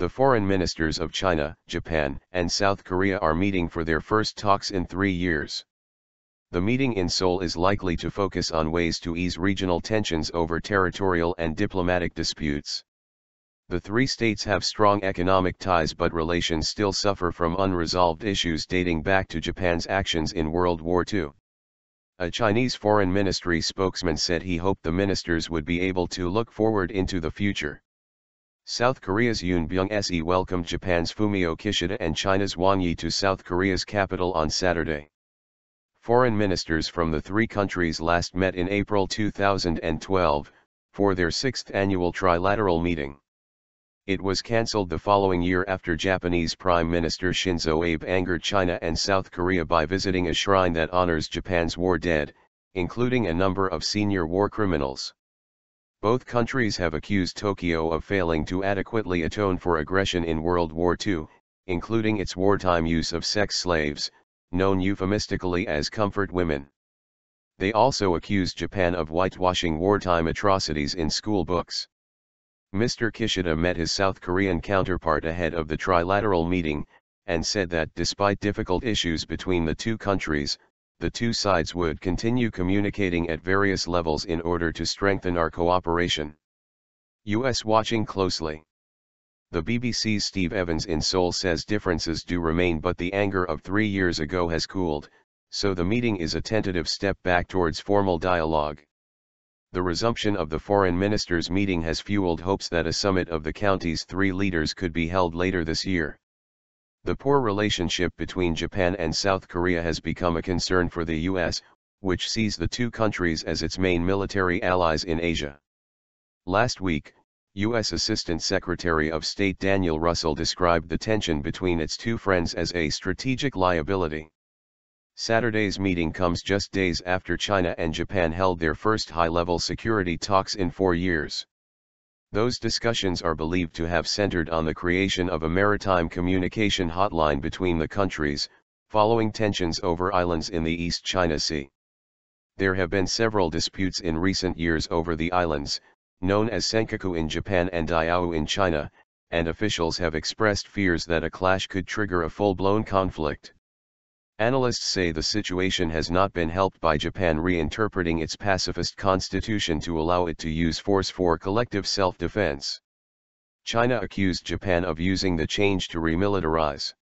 The foreign ministers of China, Japan, and South Korea are meeting for their first talks in three years. The meeting in Seoul is likely to focus on ways to ease regional tensions over territorial and diplomatic disputes. The three states have strong economic ties but relations still suffer from unresolved issues dating back to Japan's actions in World War II. A Chinese foreign ministry spokesman said he hoped the ministers would be able to look forward into the future. South Korea's Yoon Byung-se welcomed Japan's Fumio Kishida and China's Wang Yi to South Korea's capital on Saturday. Foreign ministers from the three countries last met in April 2012, for their sixth annual trilateral meeting. It was cancelled the following year after Japanese Prime Minister Shinzo Abe angered China and South Korea by visiting a shrine that honors Japan's war dead, including a number of senior war criminals. Both countries have accused Tokyo of failing to adequately atone for aggression in World War II, including its wartime use of sex slaves, known euphemistically as comfort women. They also accused Japan of whitewashing wartime atrocities in school books. Mr. Kishida met his South Korean counterpart ahead of the trilateral meeting, and said that despite difficult issues between the two countries, the two sides would continue communicating at various levels in order to strengthen our cooperation. U.S. watching closely. The BBC's Steve Evans in Seoul says differences do remain but the anger of three years ago has cooled, so the meeting is a tentative step back towards formal dialogue. The resumption of the foreign ministers' meeting has fueled hopes that a summit of the county's three leaders could be held later this year. The poor relationship between Japan and South Korea has become a concern for the U.S., which sees the two countries as its main military allies in Asia. Last week, U.S. Assistant Secretary of State Daniel Russell described the tension between its two friends as a strategic liability. Saturday's meeting comes just days after China and Japan held their first high-level security talks in four years. Those discussions are believed to have centered on the creation of a maritime communication hotline between the countries, following tensions over islands in the East China Sea. There have been several disputes in recent years over the islands, known as Senkaku in Japan and Diaoyu in China, and officials have expressed fears that a clash could trigger a full-blown conflict. Analysts say the situation has not been helped by Japan reinterpreting its pacifist constitution to allow it to use force for collective self-defense. China accused Japan of using the change to remilitarize.